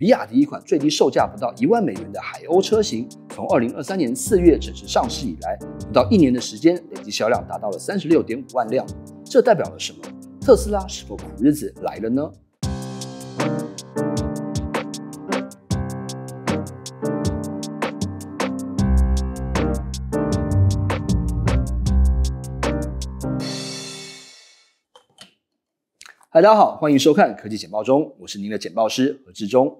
比亚迪一款最低售价不到一万美元的海鸥车型，从二零二三年四月正式上市以来，不到一年的时间，累计销量达到了三十六点五万辆。这代表了什么？特斯拉是否苦日子来了呢？嗨，大家好，欢迎收看科技简报中，我是您的简报师何志忠。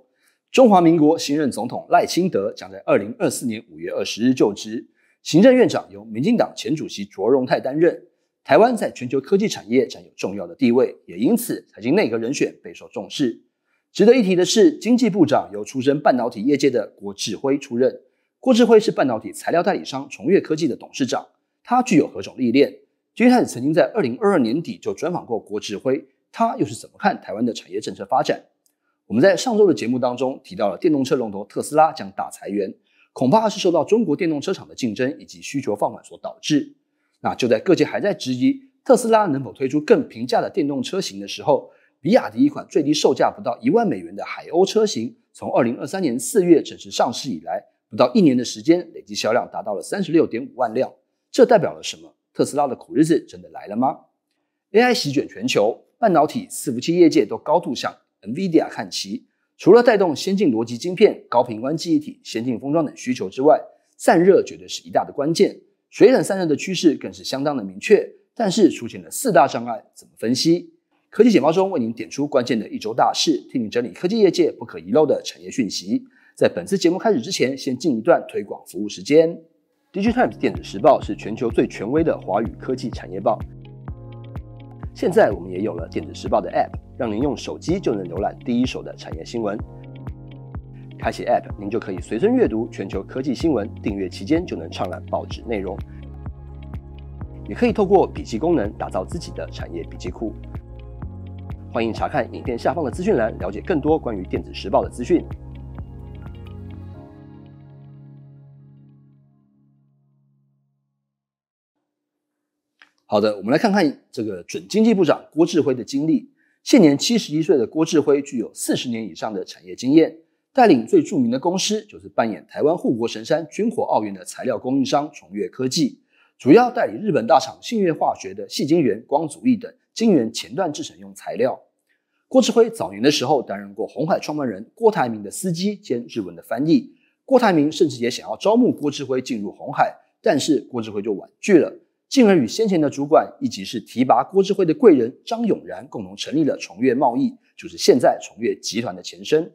中华民国新任总统赖清德将在二零二四年五月二十日就职，行政院长由民进党前主席卓荣泰担任。台湾在全球科技产业占有重要的地位，也因此财经内阁人选备受重视。值得一提的是，经济部长由出身半导体业界的郭志辉出任。郭志辉是半导体材料代理商崇越科技的董事长，他具有何种历练？金一曾经在二零二二年底就专访过郭志辉，他又是怎么看台湾的产业政策发展？我们在上周的节目当中提到了电动车龙头特斯拉将大裁员，恐怕是受到中国电动车厂的竞争以及需求放缓所导致。那就在各界还在质疑特斯拉能否推出更平价的电动车型的时候，比亚迪一款最低售价不到一万美元的海鸥车型，从二零二三年四月正式上市以来，不到一年的时间，累计销量达到了三十六点五万辆。这代表了什么？特斯拉的苦日子真的来了吗？AI 席卷全球，半导体、伺服器业界都高度上。NVIDIA 看齐，除了带动先进逻辑晶片、高频关记忆体、先进封装等需求之外，散热绝对是一大的关键。水冷散热的趋势更是相当的明确，但是出现了四大障碍，怎么分析？科技简报中为您点出关键的一周大事，替您整理科技业界不可遗漏的产业讯息。在本次节目开始之前，先进一段推广服务时间。Digitimes 电子时报是全球最权威的华语科技产业报，现在我们也有了电子时报的 App。让您用手机就能浏览第一手的产业新闻。开启 App，您就可以随身阅读全球科技新闻，订阅期间就能畅览报纸内容，也可以透过笔记功能打造自己的产业笔记库。欢迎查看影片下方的资讯栏，了解更多关于电子时报的资讯。好的，我们来看看这个准经济部长郭智辉的经历。现年七十一岁的郭志辉具有四十年以上的产业经验，带领最著名的公司就是扮演台湾护国神山军火奥运的材料供应商重越科技，主要代理日本大厂信越化学的细晶圆、光阻力等晶圆前段制程用材料。郭志辉早年的时候担任过红海创办人郭台铭的司机兼日文的翻译，郭台铭甚至也想要招募郭志辉进入红海，但是郭志辉就婉拒了。进而与先前的主管，以及是提拔郭志辉的贵人张永然，共同成立了崇越贸易，就是现在崇越集团的前身。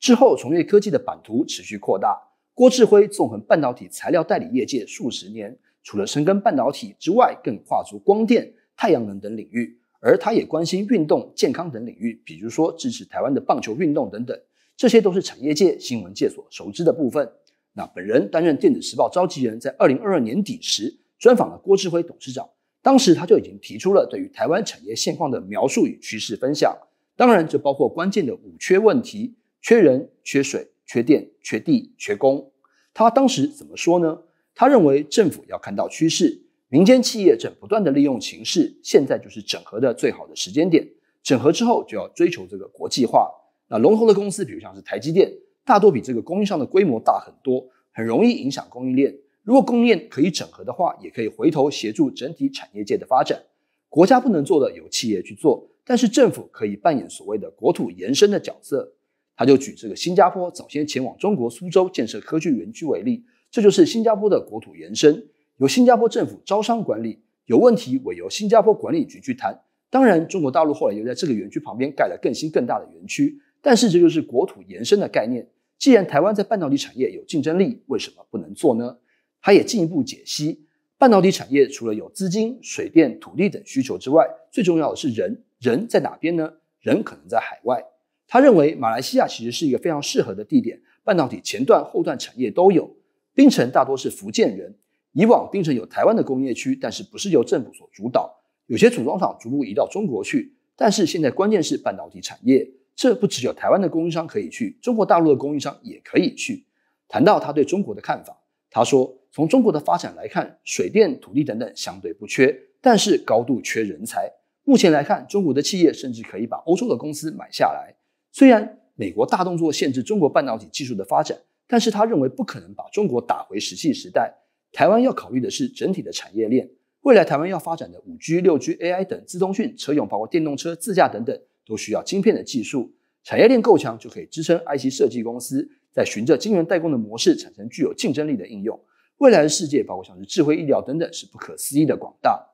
之后，崇越科技的版图持续扩大。郭志辉纵横半导体材料代理业界数十年，除了深耕半导体之外，更跨足光电、太阳能等领域。而他也关心运动、健康等领域，比如说支持台湾的棒球运动等等，这些都是产业界、新闻界所熟知的部分。那本人担任电子时报召集人，在二零二二年底时。专访了郭志辉董事长，当时他就已经提出了对于台湾产业现况的描述与趋势分享，当然这包括关键的五缺问题：缺人、缺水、缺电、缺地、缺工。他当时怎么说呢？他认为政府要看到趋势，民间企业正不断的利用形势，现在就是整合的最好的时间点。整合之后就要追求这个国际化。那龙头的公司，比如像是台积电，大多比这个供应商的规模大很多，很容易影响供应链。如果供应链可以整合的话，也可以回头协助整体产业界的发展。国家不能做的由企业去做，但是政府可以扮演所谓的国土延伸的角色。他就举这个新加坡早先前往中国苏州建设科学园区为例，这就是新加坡的国土延伸，由新加坡政府招商管理，有问题委由新加坡管理局去谈。当然，中国大陆后来又在这个园区旁边盖了更新更大的园区，但是这就是国土延伸的概念。既然台湾在半导体产业有竞争力，为什么不能做呢？他也进一步解析，半导体产业除了有资金、水电、土地等需求之外，最重要的是人，人在哪边呢？人可能在海外。他认为马来西亚其实是一个非常适合的地点，半导体前段、后段产业都有。槟城大多是福建人，以往槟城有台湾的工业区，但是不是由政府所主导，有些组装厂逐步移到中国去。但是现在关键是半导体产业，这不只有台湾的供应商可以去，中国大陆的供应商也可以去。谈到他对中国的看法，他说。从中国的发展来看，水电、土地等等相对不缺，但是高度缺人才。目前来看，中国的企业甚至可以把欧洲的公司买下来。虽然美国大动作限制中国半导体技术的发展，但是他认为不可能把中国打回石器时代。台湾要考虑的是整体的产业链。未来台湾要发展的五 G、六 G、AI 等自通讯、车用，包括电动车、自驾等等，都需要晶片的技术。产业链够强，就可以支撑 IC 设计公司在循着晶圆代工的模式，产生具有竞争力的应用。未来的世界，包括像是智慧医疗等等，是不可思议的广大。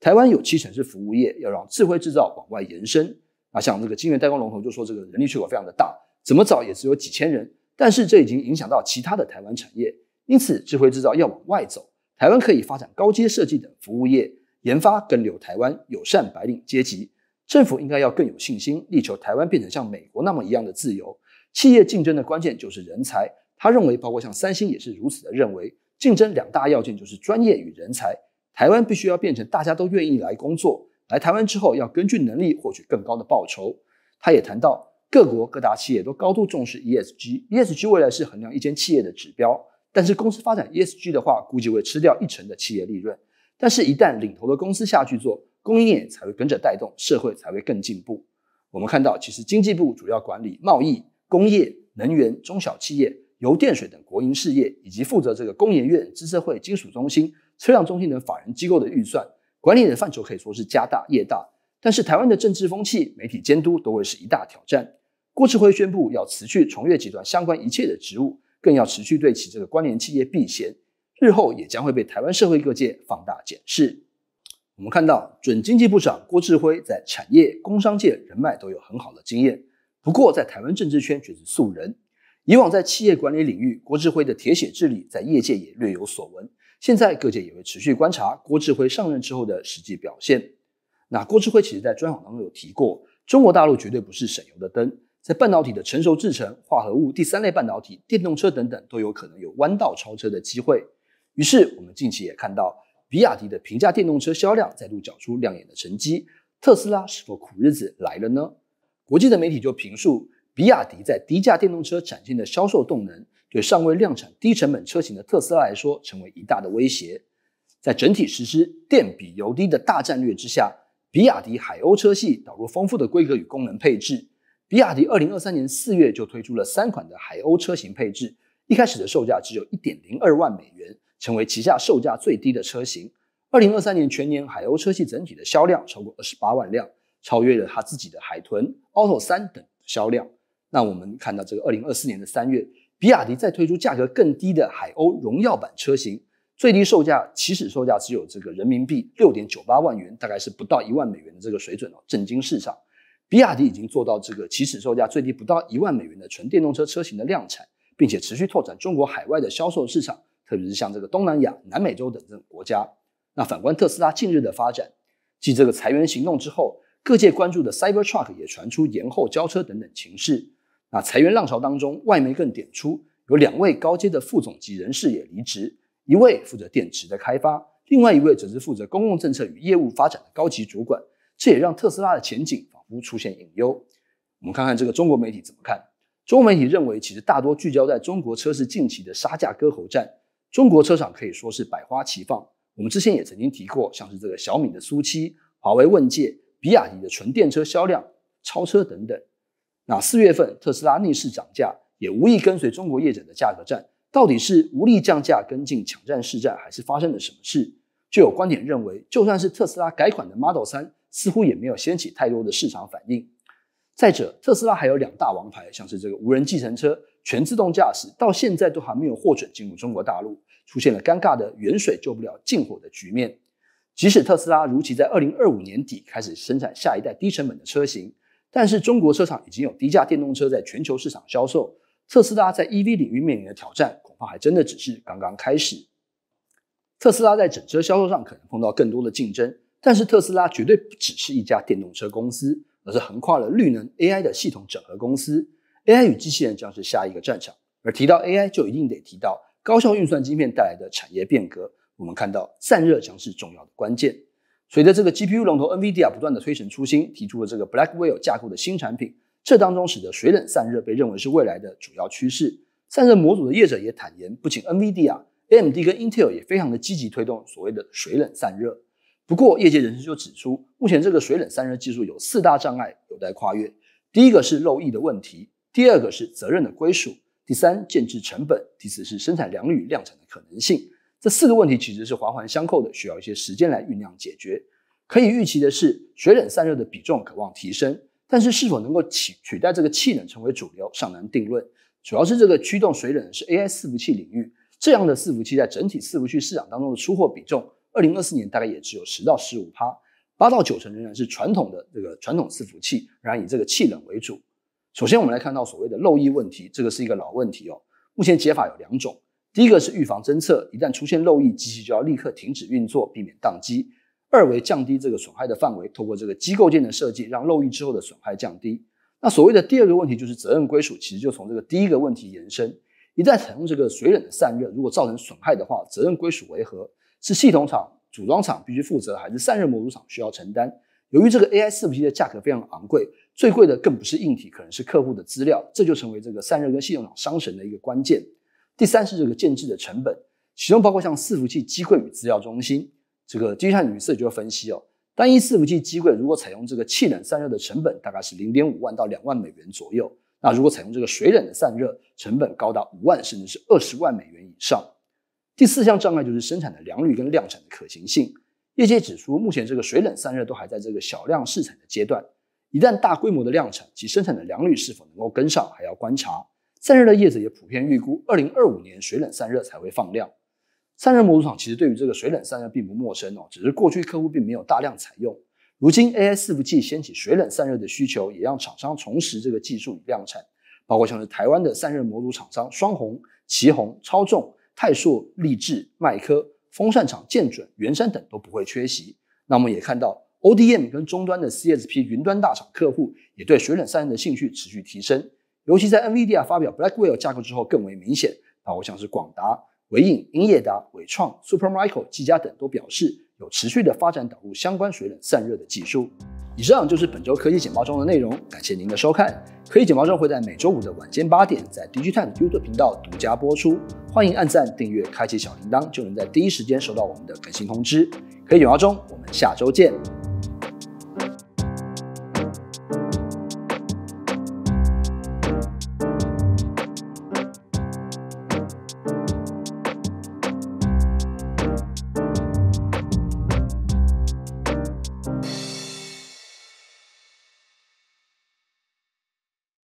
台湾有七成是服务业，要让智慧制造往外延伸。那像这个金源代工龙头就说，这个人力缺口非常的大，怎么找也只有几千人。但是这已经影响到其他的台湾产业，因此智慧制造要往外走，台湾可以发展高阶设计等服务业、研发，跟留台湾友善白领阶级。政府应该要更有信心，力求台湾变成像美国那么一样的自由。企业竞争的关键就是人才，他认为，包括像三星也是如此的认为。竞争两大要件就是专业与人才。台湾必须要变成大家都愿意来工作，来台湾之后要根据能力获取更高的报酬。他也谈到，各国各大企业都高度重视 ESG，ESG 未来是衡量一间企业的指标。但是公司发展 ESG 的话，估计会吃掉一成的企业利润。但是，一旦领头的公司下去做，供应链才会跟着带动，社会才会更进步。我们看到，其实经济部主要管理贸易、工业、能源、中小企业。油电水等国营事业，以及负责这个工研院、资社会、金属中心、车辆中心等法人机构的预算管理的范畴，可以说是家大业大。但是，台湾的政治风气、媒体监督都会是一大挑战。郭智辉宣布要辞去重越集团相关一切的职务，更要持续对其这个关联企业避嫌，日后也将会被台湾社会各界放大检视。我们看到，准经济部长郭智辉在产业、工商界人脉都有很好的经验，不过在台湾政治圈却是素人。以往在企业管理领域，郭智辉的铁血治理在业界也略有所闻。现在各界也会持续观察郭智辉上任之后的实际表现。那郭智辉其实在专访当中有提过，中国大陆绝对不是省油的灯，在半导体的成熟制程、化合物、第三类半导体、电动车等等，都有可能有弯道超车的机会。于是我们近期也看到，比亚迪的平价电动车销量再度缴出亮眼的成绩。特斯拉是否苦日子来了呢？国际的媒体就评述。比亚迪在低价电动车展现的销售动能，对尚未量产低成本车型的特斯拉来说，成为一大的威胁。在整体实施“电比油低”的大战略之下，比亚迪海鸥车系导入丰富的规格与功能配置。比亚迪2023年四月就推出了三款的海鸥车型配置，一开始的售价只有一点零二万美元，成为旗下售价最低的车型。2023年全年海鸥车系整体的销量超过二十八万辆，超越了它自己的海豚、Auto 三等销量。那我们看到这个二零二四年的三月，比亚迪再推出价格更低的海鸥荣耀版车型，最低售价起始售价只有这个人民币六点九八万元，大概是不到一万美元的这个水准哦，震惊市场。比亚迪已经做到这个起始售价最低不到一万美元的纯电动车车型的量产，并且持续拓展中国海外的销售市场，特别是像这个东南亚、南美洲等这种国家。那反观特斯拉近日的发展，继这个裁员行动之后，各界关注的 Cybertruck 也传出延后交车等等情势。啊，裁员浪潮当中，外媒更点出有两位高阶的副总级人士也离职，一位负责电池的开发，另外一位则是负责公共政策与业务发展的高级主管。这也让特斯拉的前景仿佛出现隐忧。我们看看这个中国媒体怎么看？中国媒体认为，其实大多聚焦在中国车市近期的杀价割喉战。中国车厂可以说是百花齐放。我们之前也曾经提过，像是这个小米的苏七、华为问界、比亚迪的纯电车销量超车等等。那四月份特斯拉逆势涨价，也无意跟随中国业者的价格战，到底是无力降价跟进抢占市占，还是发生了什么事？就有观点认为，就算是特斯拉改款的 Model 3，似乎也没有掀起太多的市场反应。再者，特斯拉还有两大王牌，像是这个无人计程车、全自动驾驶，到现在都还没有获准进入中国大陆，出现了尴尬的远水救不了近火的局面。即使特斯拉如期在二零二五年底开始生产下一代低成本的车型。但是中国车厂已经有低价电动车在全球市场销售，特斯拉在 EV 领域面临的挑战，恐怕还真的只是刚刚开始。特斯拉在整车销售上可能碰到更多的竞争，但是特斯拉绝对不只是一家电动车公司，而是横跨了绿能 AI 的系统整合公司。AI 与机器人将是下一个战场，而提到 AI，就一定得提到高效运算晶片带来的产业变革。我们看到散热将是重要的关键。随着这个 GPU 龙头 NVIDIA 不断的推陈出新，提出了这个 Blackwell 架构的新产品，这当中使得水冷散热被认为是未来的主要趋势。散热模组的业者也坦言，不仅 NVIDIA、AMD 跟 Intel 也非常的积极推动所谓的水冷散热。不过，业界人士就指出，目前这个水冷散热技术有四大障碍有待跨越：第一个是漏液的问题；第二个是责任的归属；第三，建制成本；第四是生产良率量产的可能性。这四个问题其实是环环相扣的，需要一些时间来酝酿解决。可以预期的是，水冷散热的比重渴望提升，但是是否能够取取代这个气冷成为主流尚难定论。主要是这个驱动水冷是 AI 伺服器领域这样的伺服器在整体伺服器市场当中的出货比重，二零二四年大概也只有十到十五趴，八到九成仍然是传统的这个传统伺服器，仍然以这个气冷为主。首先，我们来看到所谓的漏液问题，这个是一个老问题哦。目前解法有两种。第一个是预防侦测，一旦出现漏液，机器就要立刻停止运作，避免宕机；二为降低这个损害的范围，透过这个机构件的设计，让漏液之后的损害降低。那所谓的第二个问题就是责任归属，其实就从这个第一个问题延伸。一旦采用这个水冷的散热，如果造成损害的话，责任归属为何？是系统厂、组装厂必须负责，还是散热模组厂需要承担？由于这个 AI 伺服器的价格非常昂贵，最贵的更不是硬体，可能是客户的资料，这就成为这个散热跟系统厂伤神的一个关键。第三是这个建制的成本，其中包括像伺服器机柜与资料中心。这个金一项绿色就要分析哦，单一伺服器机柜如果采用这个气冷散热的成本大概是零点五万到两万美元左右，那如果采用这个水冷的散热，成本高达五万甚至是二十万美元以上。第四项障碍就是生产的良率跟量产的可行性。业界指出，目前这个水冷散热都还在这个小量试产的阶段，一旦大规模的量产，其生产的良率是否能够跟上，还要观察。散热的业者也普遍预估，二零二五年水冷散热才会放量。散热模组厂其实对于这个水冷散热并不陌生哦，只是过去客户并没有大量采用。如今 AI 伺服器掀起水冷散热的需求，也让厂商重拾这个技术与量产。包括像是台湾的散热模组厂商双红、奇虹、超众、泰硕、立志、迈科、风扇厂建准、元山等都不会缺席。那我们也看到 o d m 跟终端的 CSP 云端大厂客户，也对水冷散热的兴趣持续提升。尤其在 NVIDIA 发表 Blackwell 架构之后更为明显，包括像是广达、伟影、英业达、伟创、Supermicro、技嘉等都表示有持续的发展导入相关水冷散热的技术。以上就是本周科技简报中的内容，感谢您的收看。科技简报中会在每周五的晚间八点在 d i t a n h YouTube 频道独家播出，欢迎按赞、订阅、开启小铃铛，就能在第一时间收到我们的更新通知。科技简报中，我们下周见。